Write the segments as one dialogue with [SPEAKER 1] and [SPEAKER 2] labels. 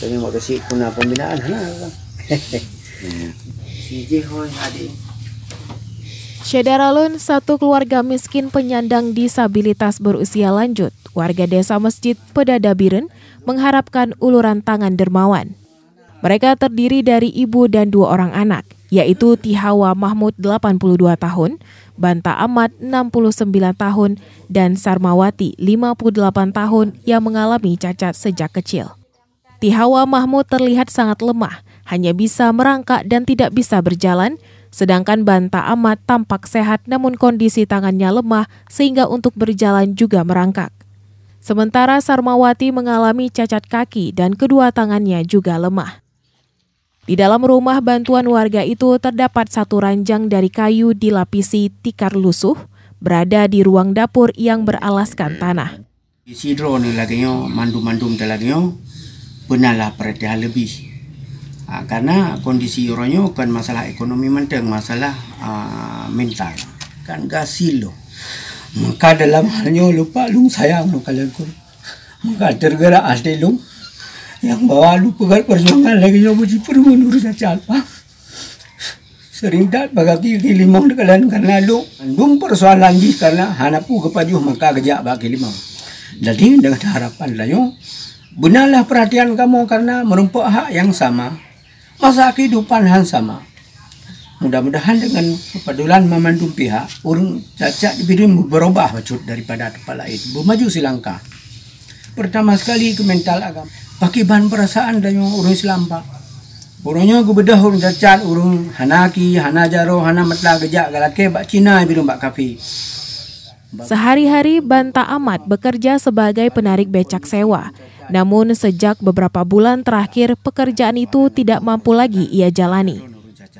[SPEAKER 1] Tapi mau kasih kung pembinaan, pambinaan, hadi.
[SPEAKER 2] satu keluarga miskin penyandang disabilitas berusia lanjut, warga desa Masjid Pedadabiren, mengharapkan uluran tangan dermawan. Mereka terdiri dari ibu dan dua orang anak, yaitu Tihawa Mahmud 82 tahun, Banta Ahmad 69 tahun, dan Sarmawati 58 tahun yang mengalami cacat sejak kecil. Siti Hawa Mahmud terlihat sangat lemah, hanya bisa merangkak dan tidak bisa berjalan, sedangkan Banta Amat tampak sehat namun kondisi tangannya lemah sehingga untuk berjalan juga merangkak. Sementara Sarmawati mengalami cacat kaki dan kedua tangannya juga lemah. Di dalam rumah bantuan warga itu terdapat satu ranjang dari kayu dilapisi tikar lusuh, berada di ruang dapur yang beralaskan tanah.
[SPEAKER 1] Isidro nih laginya, mandum-mandum laginya, benala perhatian lebih ha, ah, karena kondisi orangnya bukan masalah ekonomi menteng masalah uh, mental kan gasil lo maka dalam halnya lupa lung sayang lo kalian kur maka tergerak asli lung yang bawa lu pegal perjuangan lagi nyoba jipur menurut sering dat bagi kilimong dekalan karena lu dung persoalan di karena hanapu kepaju maka kerja bagi limau jadi dengan harapan layo Benarlah perhatian kamu karena merumpuk hak yang sama. Masa kehidupan yang sama. Mudah-mudahan dengan kepedulian memandu pihak, urung cacat diberi berubah macut daripada tempat lain. Bermaju silangka. Pertama sekali ke mental agama. Pakai bahan perasaan dan yang urung silampak. Urungnya bedah urung cacat, urung hanaki, hana jaro, hana metla gejak, galake, bak Cina, biru bak kafi.
[SPEAKER 2] Sehari-hari Banta amat bekerja sebagai penarik becak sewa. Namun sejak beberapa bulan terakhir pekerjaan itu tidak mampu lagi ia jalani.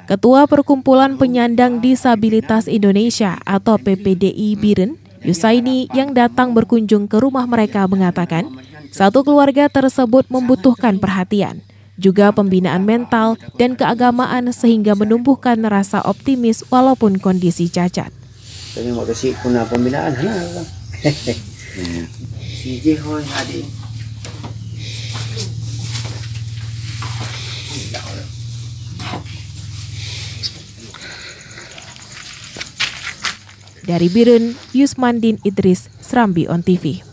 [SPEAKER 2] Ketua Perkumpulan Penyandang Disabilitas Indonesia atau PPDI Biren, Yusaini yang datang berkunjung ke rumah mereka mengatakan, satu keluarga tersebut membutuhkan perhatian, juga pembinaan mental dan keagamaan sehingga menumbuhkan rasa optimis walaupun kondisi cacat.
[SPEAKER 1] Terima kasih pembinaan.
[SPEAKER 2] Dari Birun, Yusmandin Idris, Serambi on TV.